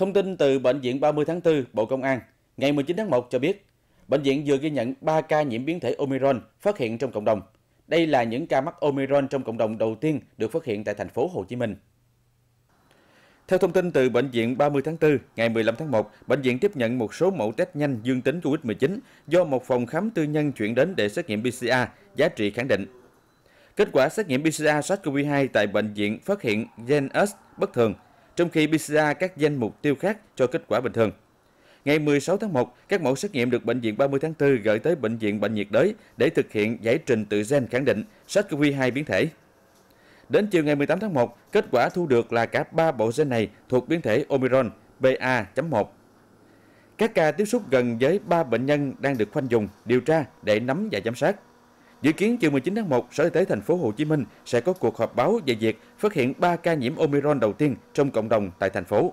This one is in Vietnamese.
Thông tin từ Bệnh viện 30 tháng 4, Bộ Công an, ngày 19 tháng 1 cho biết, bệnh viện vừa ghi nhận 3 ca nhiễm biến thể Omicron phát hiện trong cộng đồng. Đây là những ca mắc Omicron trong cộng đồng đầu tiên được phát hiện tại thành phố Hồ Chí Minh. Theo thông tin từ Bệnh viện 30 tháng 4, ngày 15 tháng 1, bệnh viện tiếp nhận một số mẫu test nhanh dương tính COVID-19 do một phòng khám tư nhân chuyển đến để xét nghiệm PCR, giá trị khẳng định. Kết quả xét nghiệm PCR SARS-CoV-2 tại bệnh viện phát hiện gen S bất thường – trong khi PCR các danh mục tiêu khác cho kết quả bình thường. Ngày 16 tháng 1, các mẫu xét nghiệm được Bệnh viện 30 tháng 4 gửi tới Bệnh viện Bệnh nhiệt đới để thực hiện giải trình tự gen khẳng định SARS-CoV-2 biến thể. Đến chiều ngày 18 tháng 1, kết quả thu được là cả 3 bộ gen này thuộc biến thể Omicron BA.1. Các ca tiếp xúc gần với 3 bệnh nhân đang được khoanh dùng, điều tra để nắm và giám sát. Dự kiến chiều 19 tháng 1, Sở Y tế thành phố Hồ Chí Minh sẽ có cuộc họp báo về việc phát hiện 3 ca nhiễm Omicron đầu tiên trong cộng đồng tại thành phố.